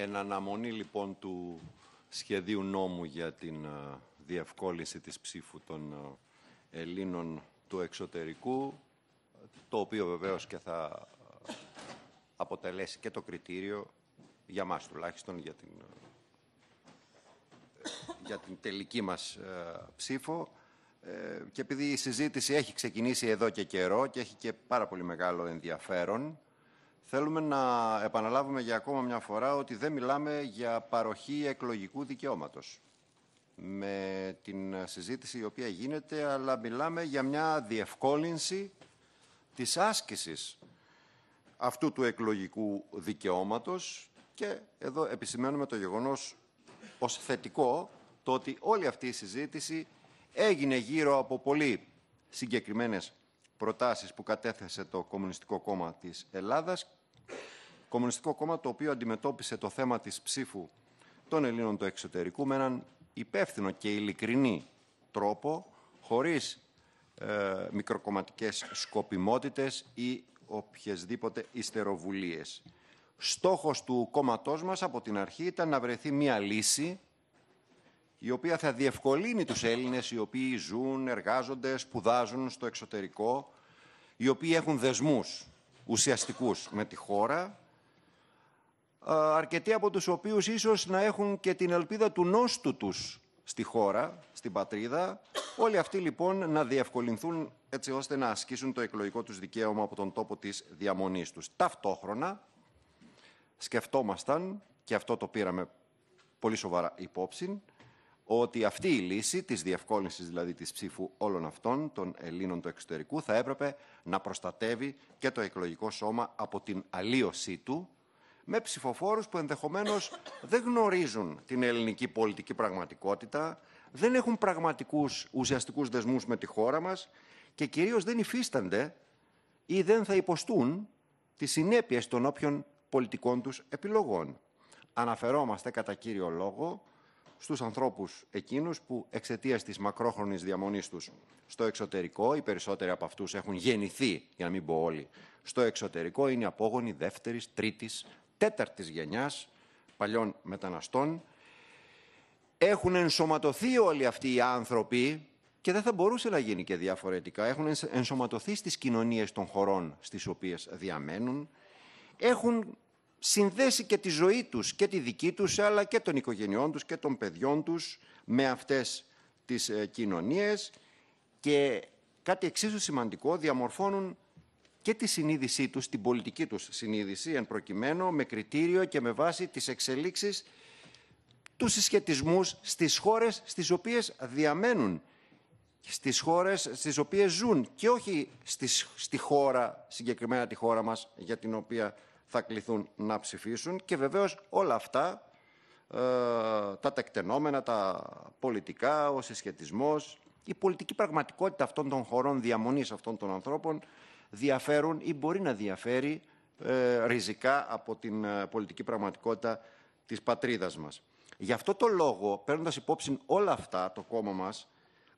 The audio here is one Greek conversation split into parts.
Εν αναμονή λοιπόν του σχεδίου νόμου για την ε, διευκόλυνση της ψήφου των ε, Ελλήνων του εξωτερικού, το οποίο βεβαίως και θα ε, αποτελέσει και το κριτήριο για μας τουλάχιστον για την, για την τελική μας ψήφο και επειδή η συζήτηση έχει ξεκινήσει εδώ και καιρό και έχει και πάρα πολύ μεγάλο ενδιαφέρον Θέλουμε να επαναλάβουμε για ακόμα μια φορά ότι δεν μιλάμε για παροχή εκλογικού δικαιώματος με την συζήτηση η οποία γίνεται, αλλά μιλάμε για μια διευκόλυνση της άσκησης αυτού του εκλογικού δικαιώματος και εδώ επισημαίνουμε το γεγονός ως θετικό το ότι όλη αυτή η συζήτηση έγινε γύρω από πολύ συγκεκριμένες προτάσεις που κατέθεσε το Κομμουνιστικό Κόμμα της Ελλάδας Κομμουνιστικό Κόμμα το οποίο αντιμετώπισε το θέμα της ψήφου των Ελλήνων του εξωτερικού με έναν υπεύθυνο και ειλικρινή τρόπο, χωρίς ε, μικροκομματικές σκοπιμότητες ή οποιασδήποτε ιστεροβουλίες. Στόχος του κόμματός μας από την αρχή ήταν να βρεθεί μία λύση η οποιασδηποτε ιστεροβουλιες στοχος του κομματο μα απο την αρχη ηταν να βρεθει μια λυση η οποια θα διευκολύνει τους Έλληνες οι οποίοι ζουν, εργάζονται, σπουδάζουν στο εξωτερικό, οι οποίοι έχουν δεσμούς ουσιαστικούς με τη χώρα αρκετοί από τους οποίους ίσως να έχουν και την ελπίδα του νόστου τους στη χώρα, στην πατρίδα. Όλοι αυτοί λοιπόν να διευκολυνθούν έτσι ώστε να ασκήσουν το εκλογικό τους δικαίωμα από τον τόπο της διαμονής τους. Ταυτόχρονα σκεφτόμασταν, και αυτό το πήραμε πολύ σοβαρά υπόψη, ότι αυτή η λύση της διευκόλυνσης δηλαδή της ψήφου όλων αυτών των Ελλήνων του εξωτερικού θα έπρεπε να προστατεύει και το εκλογικό σώμα από την αλλίωσή του με ψηφοφόρους που ενδεχομένως δεν γνωρίζουν την ελληνική πολιτική πραγματικότητα, δεν έχουν πραγματικούς ουσιαστικούς δεσμούς με τη χώρα μας και κυρίως δεν υφίστανται ή δεν θα υποστούν τις συνέπειες των όποιων πολιτικών τους επιλογών. Αναφερόμαστε κατά κύριο λόγο στους ανθρώπους εκείνους που εξαιτίας της μακρόχρονης διαμονής τους στο εξωτερικό, οι περισσότεροι από αυτούς έχουν γεννηθεί, για να μην πω όλοι, στο εξωτερικό είναι απόγονοι δεύτερης, τρίτης, τέταρτης γενιάς παλιών μεταναστών, έχουν ενσωματωθεί όλοι αυτοί οι άνθρωποι και δεν θα μπορούσε να γίνει και διαφορετικά. Έχουν ενσωματωθεί στις κοινωνίες των χωρών στις οποίες διαμένουν. Έχουν συνδέσει και τη ζωή τους και τη δική τους, αλλά και των οικογενειών τους και των παιδιών τους με αυτές τις ε, κοινωνίες και κάτι εξίσου σημαντικό διαμορφώνουν και τη συνείδησή τους, την πολιτική τους συνείδηση, εν προκειμένου, με κριτήριο και με βάση τις εξελίξεις τους συσχετισμούς στις χώρες στις οποίες διαμένουν, στις χώρες στις οποίες ζουν και όχι στις, στη χώρα, συγκεκριμένα τη χώρα μας, για την οποία θα κληθούν να ψηφίσουν. Και βεβαίως όλα αυτά, ε, τα τεκτενόμενα, τα πολιτικά, ο συσχετισμός, η πολιτική πραγματικότητα αυτών των χωρών διαμονής αυτών των ανθρώπων διαφέρουν ή μπορεί να διαφέρει ε, ριζικά από την ε, πολιτική πραγματικότητα της πατρίδας μας. Γι' αυτό το λόγο, παίρνοντας υπόψη όλα αυτά, το κόμμα μας,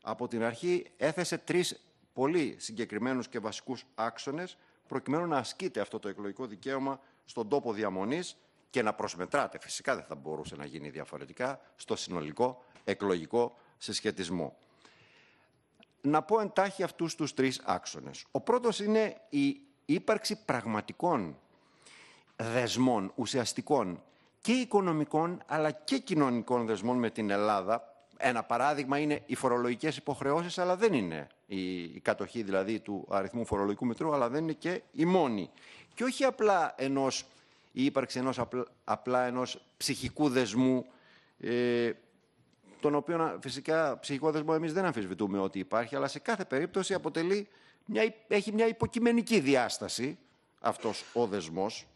από την αρχή έθεσε τρεις πολύ συγκεκριμένους και βασικούς άξονες, προκειμένου να ασκείται αυτό το εκλογικό δικαίωμα στον τόπο διαμονής και να προσμετράτε, φυσικά δεν θα μπορούσε να γίνει διαφορετικά, στο συνολικό εκλογικό συσχετισμό να πω εντάχει αυτούς τους τρεις άξονες. Ο πρώτος είναι η ύπαρξη πραγματικών δεσμών, ουσιαστικών και οικονομικών αλλά και κοινωνικών δεσμών με την Ελλάδα. Ένα παράδειγμα είναι οι φορολογικές υποχρεώσεις, αλλά δεν είναι η κατοχή δηλαδή του αριθμού φορολογικού μετρού, αλλά δεν είναι και η μόνη. Και όχι απλά η ύπαρξη ενός, απλά ενός ψυχικού δεσμού ε, τον οποίο φυσικά ψυχικό δεσμό εμείς δεν αμφισβητούμε ότι υπάρχει, αλλά σε κάθε περίπτωση αποτελεί μια, έχει μια υποκειμενική διάσταση αυτός ο δεσμός.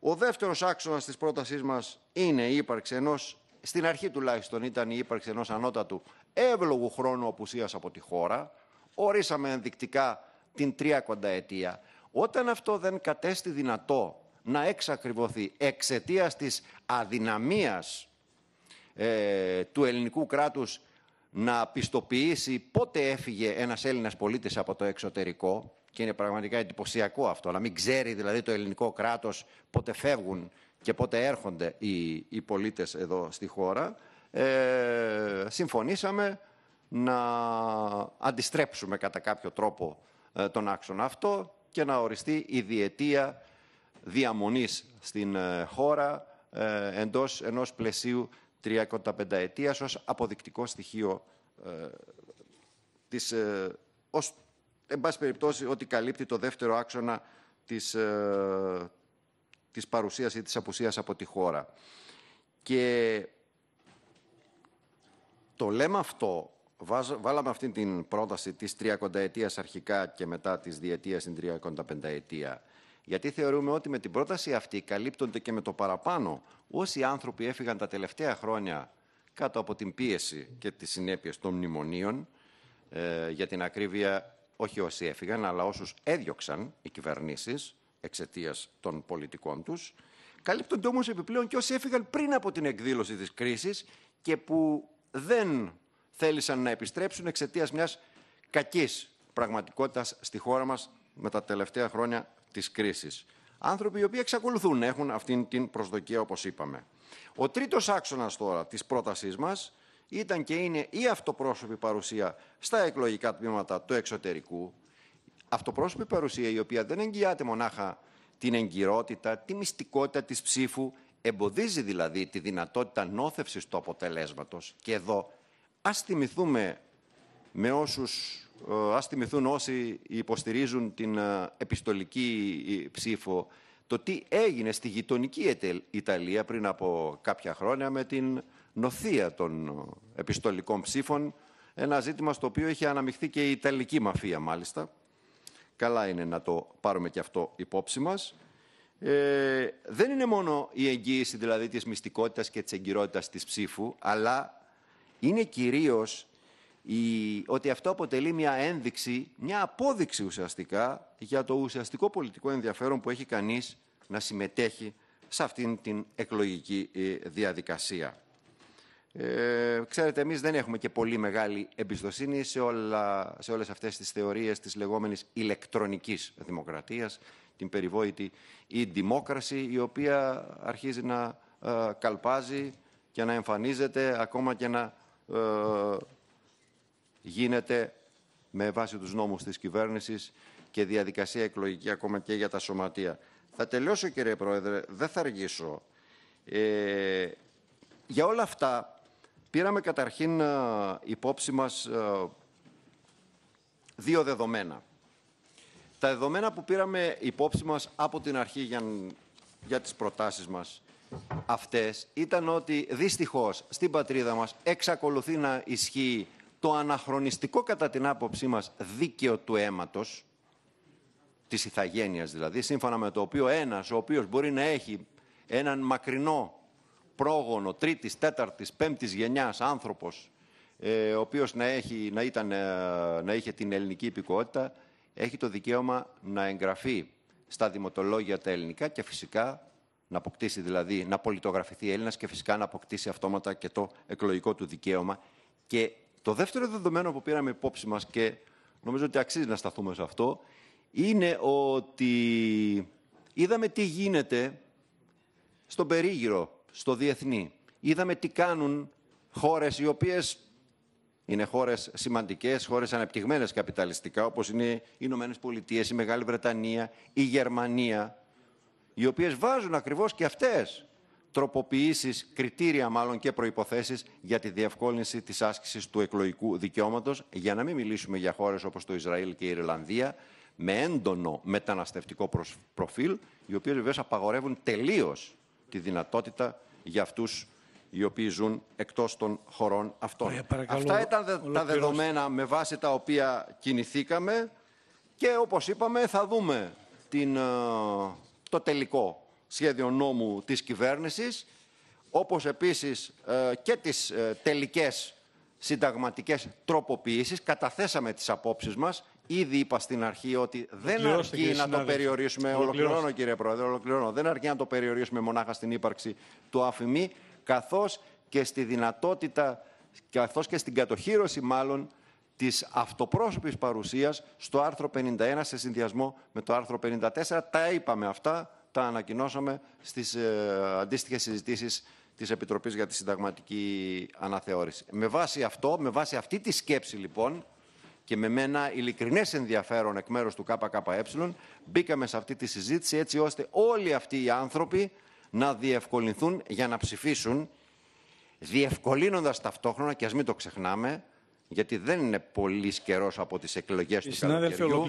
Ο δεύτερος άξονας της πρότασής μας είναι η ύπαρξη ενός, στην αρχή τουλάχιστον ήταν η ύπαρξη ενός ανώτατου εύλογου χρόνου απουσίας από τη χώρα. Ορίσαμε ενδεικτικά την τριάκοντα ετία. Όταν αυτό δεν κατέστη δυνατό να εξακριβωθεί εξαιτίας της αδυναμίας ε, του ελληνικού κράτους να πιστοποιήσει πότε έφυγε ένας Έλληνας πολίτης από το εξωτερικό και είναι πραγματικά εντυπωσιακό αυτό, να μην ξέρει δηλαδή το ελληνικό κράτος πότε φεύγουν και πότε έρχονται οι, οι πολίτες εδώ στη χώρα, ε, συμφωνήσαμε να αντιστρέψουμε κατά κάποιο τρόπο ε, τον άξονα αυτό και να οριστεί η διετία διαμονής στην ε, χώρα εντός ενός πλαισίου 35 ετίας ως αποδεικτικό στοιχείο ε, της, ε, ως, εν πάση περιπτώσει, ότι καλύπτει το δεύτερο άξονα της, ε, της παρουσίας ή της απουσίας από τη χώρα. Και το λέμε αυτό, βάλαμε αυτή την πρόταση της 30 ετίας αρχικά και μετά της διετίας στην 35 ετία, γιατί θεωρούμε ότι με την πρόταση αυτή καλύπτονται και με το παραπάνω όσοι άνθρωποι έφυγαν τα τελευταία χρόνια κάτω από την πίεση και τις συνέπειες των μνημονίων, ε, για την ακρίβεια όχι όσοι έφυγαν, αλλά όσους έδιωξαν οι κυβερνήσεις εξαιτίας των πολιτικών τους. Καλύπτονται όμως επιπλέον και όσοι έφυγαν πριν από την εκδήλωση της κρίσης και που δεν θέλησαν να επιστρέψουν εξαιτίας μιας κακής πραγματικότητας στη χώρα μας με τα τελευταία χρόνια Της κρίσης. Άνθρωποι οι οποίοι εξακολουθούν να έχουν αυτή την προσδοκία, όπως είπαμε. Ο τρίτος άξονας τώρα της πρότασής μας ήταν και είναι η αυτοπρόσωπη παρουσία στα εκλογικά τμήματα του εξωτερικού. Αυτοπρόσωπη παρουσία η οποία δεν εγγυάται μονάχα την εγκυρότητα, τη μυστικότητα της ψήφου, εμποδίζει δηλαδή τη δυνατότητα νόθευσης του αποτελέσματος. Και εδώ ας θυμηθούμε με όσους ε, Ας θυμηθούν όσοι υποστηρίζουν την ε, επιστολική ε, ψήφο, το τι έγινε στη γειτονική Ιταλία πριν από κάποια χρόνια με την νοθεία των επιστολικών ψήφων, ένα ζήτημα στο οποίο είχε αναμειχθεί και η Ιταλική μαφία μάλιστα. Καλά είναι να το πάρουμε και αυτό υπόψη μας. δεν είναι μόνο η εγγύηση δηλαδή της μυστικότητας και της εγκυρότητας της ψήφου, αλλά είναι κυρίως ότι αυτό αποτελεί μια ένδειξη, μια απόδειξη ουσιαστικά για το ουσιαστικό πολιτικό ενδιαφέρον που έχει κανείς να συμμετέχει σε αυτήν την εκλογική ε, διαδικασία. Ε, ξέρετε, εμείς δεν έχουμε και πολύ μεγάλη εμπιστοσύνη σε, όλα, σε όλες αυτές τις θεωρίες της λεγόμενης ηλεκτρονικής δημοκρατίας, την περιβόητη η δημόκραση, η οποία αρχίζει να ε, καλπάζει και να εμφανίζεται, ακόμα και να ε, γίνεται με βάση τους νόμους της κυβέρνησης και διαδικασία εκλογική ακόμα και για τα σωματεία. Θα τελειώσω κύριε Πρόεδρε, δεν θα αργήσω. Ε, για όλα αυτά πήραμε καταρχήν ε, υπόψη μας ε, δύο δεδομένα. Τα δεδομένα που πήραμε υπόψη μας από την αρχή για, για τις προτάσεις μας αυτές ήταν ότι δυστυχώς στην πατρίδα μας εξακολουθεί να ισχύει το αναχρονιστικό κατά την άποψή μας δίκαιο του αίματος, της ηθαγένειας δηλαδή, σύμφωνα με το οποίο ένας ο οποίος μπορεί να έχει έναν μακρινό πρόγονο τρίτης, τέταρτης, πέμπτης γενιάς άνθρωπος, ε, ο οποίος να, έχει, να, ήταν, ε, να είχε την ελληνική υπηκότητα, έχει το δικαίωμα να εγγραφεί στα δημοτολόγια τα ελληνικά και φυσικά να αποκτήσει δηλαδή, να πολιτογραφηθεί Έλληνας και φυσικά να αποκτήσει αυτόματα και το εκλογικό του δικαίωμα και το δεύτερο δεδομένο που πήραμε υπόψη μας και νομίζω ότι αξίζει να σταθούμε σε αυτό, είναι ότι είδαμε τι γίνεται στον περίγυρο, στο διεθνή. Είδαμε τι κάνουν χώρες οι οποίες είναι χώρες σημαντικές, χώρες αναπτυγμένες καπιταλιστικά, όπως είναι οι Ηνωμένες Πολιτείες, η Μεγάλη Βρετανία, η Γερμανία, οι οποίες βάζουν ακριβώς και αυτές τροποποιήσεις, κριτήρια μάλλον και προϋποθέσεις για τη διευκόλυνση της άσκησης του εκλογικού δικαιώματος, για να μην μιλήσουμε για χώρες όπως το Ισραήλ και η Ιρλανδία, με έντονο μεταναστευτικό προφίλ, οι οποίες βεβαίως απαγορεύουν τελείως τη δυνατότητα για αυτούς οι οποίοι ζουν εκτός των χωρών αυτών. Αυτά ήταν τα δεδομένα με βάση τα οποία κινηθήκαμε και όπως είπαμε θα δούμε την, ε, το τελικό σχέδιο νόμου της κυβέρνησης, όπως επίσης ε, και τις ε, τελικές συνταγματικές τροποποιήσεις. Καταθέσαμε τις απόψεις μας. Ήδη είπα στην αρχή ότι δεν αρκεί να το περιορίσουμε. Ολοκληρώνω, κύριε Πρόεδρε, ολοκληρώνω. Δεν αρκεί να το περιορίσουμε μονάχα στην ύπαρξη του αφημί, καθώς και στη δυνατότητα, καθώς και στην κατοχήρωση μάλλον, της αυτοπρόσωπης παρουσίας στο άρθρο 51 σε συνδυασμό με το άρθρο 54. Τα είπαμε αυτά τα ανακοινώσαμε στις ε, αντίστοιχες συζητήσεις της Επιτροπής για τη Συνταγματική Αναθεώρηση. Με βάση αυτό, με βάση αυτή τη σκέψη λοιπόν και με μένα ειλικρινές ενδιαφέρον εκ μέρους του ΚΚΕ, μπήκαμε σε αυτή τη συζήτηση έτσι ώστε όλοι αυτοί οι άνθρωποι να διευκολυνθούν για να ψηφίσουν, διευκολύνοντας ταυτόχρονα, και ας μην το ξεχνάμε, γιατί δεν είναι πολύ καιρός από τις εκλογές Οι του καλοκαιριού.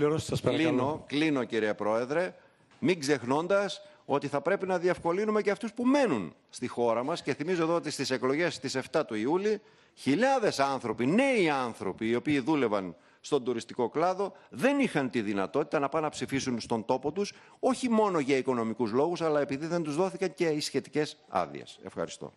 Κλείνω, κλείνω κύριε Πρόεδρε, μην ξεχνώντας ότι θα πρέπει να διευκολύνουμε και αυτούς που μένουν στη χώρα μας. Και θυμίζω εδώ ότι στις εκλογές της 7 του Ιούλη, χιλιάδες άνθρωποι, νέοι άνθρωποι, οι οποίοι δούλευαν στον τουριστικό κλάδο, δεν είχαν τη δυνατότητα να πάνε να ψηφίσουν στον τόπο τους, όχι μόνο για οικονομικούς λόγους, αλλά επειδή δεν τους δόθηκαν και οι σχετικές άδειες. Ευχαριστώ.